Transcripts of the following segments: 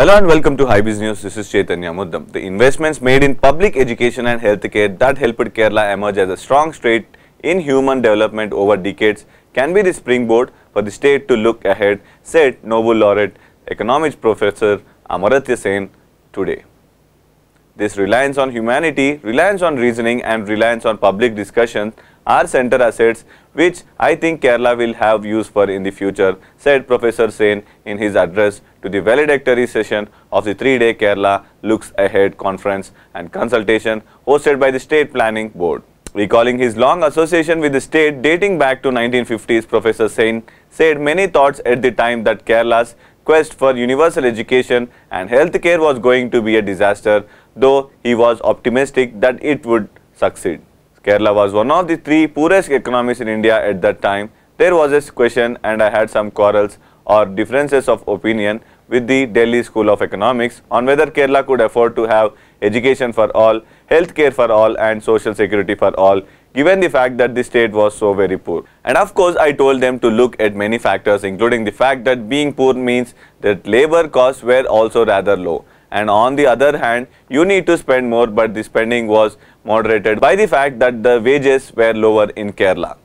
Hello and welcome to High News. This is Chaitanya Muddam. The investments made in public education and healthcare that helped Kerala emerge as a strong state in human development over decades can be the springboard for the state to look ahead, said Nobel laureate economics professor Amaratya Sen today. This reliance on humanity, reliance on reasoning and reliance on public discussion are center assets which I think Kerala will have use for in the future, said Professor Sen in his address to the valedictory session of the three-day Kerala Looks Ahead conference and consultation hosted by the State Planning Board. Recalling his long association with the state dating back to 1950s, Professor Sen said many thoughts at the time that Kerala's quest for universal education and healthcare was going to be a disaster, though he was optimistic that it would succeed. Kerala was one of the three poorest economies in India at that time. There was a question and I had some quarrels or differences of opinion with the Delhi School of Economics on whether Kerala could afford to have education for all, healthcare for all and social security for all given the fact that the state was so very poor. And of course, I told them to look at many factors including the fact that being poor means that labor costs were also rather low and on the other hand you need to spend more but the spending was moderated by the fact that the wages were lower in Kerala.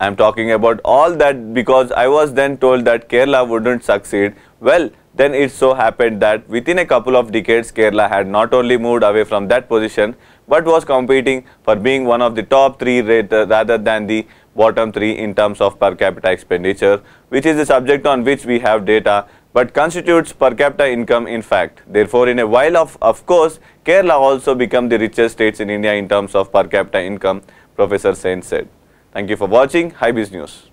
I am talking about all that because I was then told that Kerala wouldn't succeed. Well, then it so happened that within a couple of decades Kerala had not only moved away from that position but was competing for being one of the top three rate, uh, rather than the bottom three in terms of per capita expenditure which is the subject on which we have data but constitutes per capita income in fact. Therefore, in a while of, of course, Kerala also become the richest states in India in terms of per capita income, Professor Sen said. Thank you for watching. Hybiz News.